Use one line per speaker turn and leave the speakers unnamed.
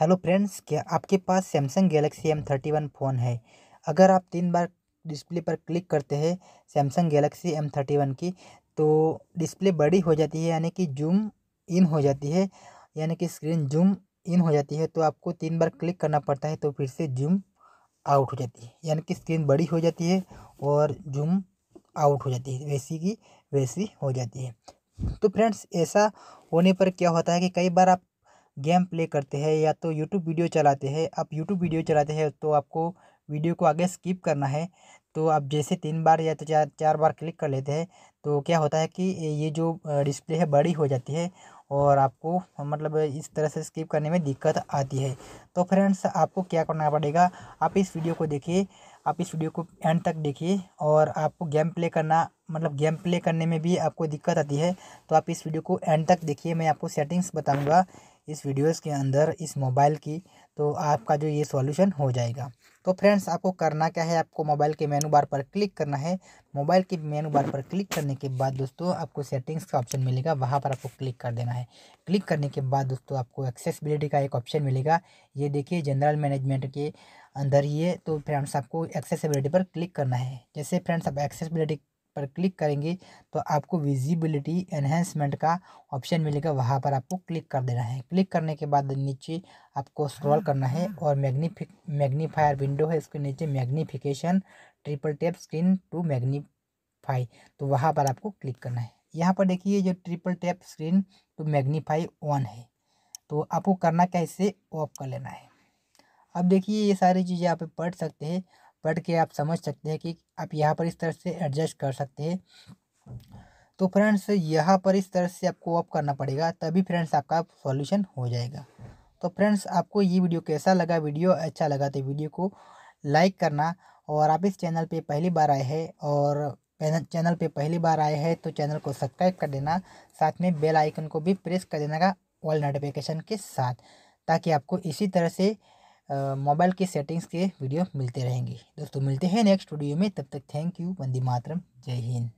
Hello friends क्या आपके पास Samsung Galaxy M thirty one phone है अगर आप तीन बार डिस्प्ले पर क्लिक करते हैं Samsung Galaxy M thirty one की तो डिस्प्ले बड़ी हो जाती है यानी कि जूम इन हो जाती है यानी कि स्क्रीन जूम इन हो जाती है तो आपको तीन बार क्लिक करना पड़ता है तो फिर से जूम आउट हो जाती है यानी कि स्क्रीन बड़ी हो जाती है और जूम आउट हो जाती है वैसी की वैसी हो जाती है तो फ्रेंड्स ऐसा होने पर क्या होता है कि कई बार आप गेम प्ले करते हैं या तो यूट्यूब वीडियो चलाते हैं आप यूट्यूब वीडियो चलाते हैं तो आपको वीडियो को आगे स्किप करना है तो आप जैसे तीन बार या तो चार चार बार क्लिक कर लेते हैं तो क्या होता है कि ये जो डिस्प्ले है बड़ी हो जाती है और आपको मतलब इस तरह से स्किप करने में दिक्कत आती है तो फ्रेंड्स आपको क्या करना पड़ेगा आप इस वीडियो को देखिए आप इस वीडियो को एंड तक देखिए और आपको गेम प्ले करना मतलब गेम प्ले करने में भी आपको दिक्कत आती है तो आप इस वीडियो को एंड तक देखिए मैं आपको सेटिंग्स बताऊँगा इस वीडियोस के अंदर इस मोबाइल की तो आपका जो ये सॉल्यूशन हो जाएगा तो फ्रेंड्स आपको करना क्या है आपको मोबाइल के मेनू बार पर क्लिक करना है मोबाइल के मेनू बार पर क्लिक करने के बाद दोस्तों आपको सेटिंग्स का ऑप्शन मिलेगा वहाँ पर आपको क्लिक कर देना है क्लिक करने के बाद दोस्तों आपको एक्सेसबिलिटी का एक ऑप्शन मिलेगा ये देखिए जनरल मैनेजमेंट के अंदर ये तो फ्रेंड्स आपको एक्सेसिबिलिटी पर क्लिक करना है जैसे फ्रेंड्स आप एक्सेसिबिलिटी पर क्लिक करेंगे तो आपको विजिबिलिटी एनहेंसमेंट का ऑप्शन मिलेगा वहाँ पर आपको क्लिक कर देना है क्लिक करने के बाद नीचे आपको स्क्रॉल हाँ, करना है हाँ। और मैग्नीफिक मैग्नीफायर विंडो है इसके नीचे magnification triple tap screen to magnify तो वहाँ पर आपको क्लिक करना है यहाँ पर देखिए जो triple tap screen to magnify on है तो आपको करना क्या इसे ऑफ कर लेना है अब देखिए ये सारी चीज़ें आप पढ़ सकते हैं पढ़ के आप समझ सकते हैं कि आप यहाँ पर इस तरह से एडजस्ट कर सकते हैं तो फ्रेंड्स यहाँ पर इस तरह से आपको ऑफ करना पड़ेगा तभी फ्रेंड्स आपका सॉल्यूशन हो जाएगा तो फ्रेंड्स आपको ये वीडियो कैसा लगा वीडियो अच्छा लगा तो वीडियो को लाइक करना और आप इस चैनल पे पहली बार आए हैं और चैनल पे पहली बार आए हैं तो चैनल को सब्सक्राइब कर देना साथ में बेल आइकन को भी प्रेस कर देना का ऑल नोटिफिकेशन के साथ ताकि आपको इसी तरह से मोबाइल के सेटिंग्स के वीडियो मिलते रहेंगे दोस्तों मिलते हैं नेक्स्ट वीडियो में तब तक थैंक यू वंदी मातरम जय हिंद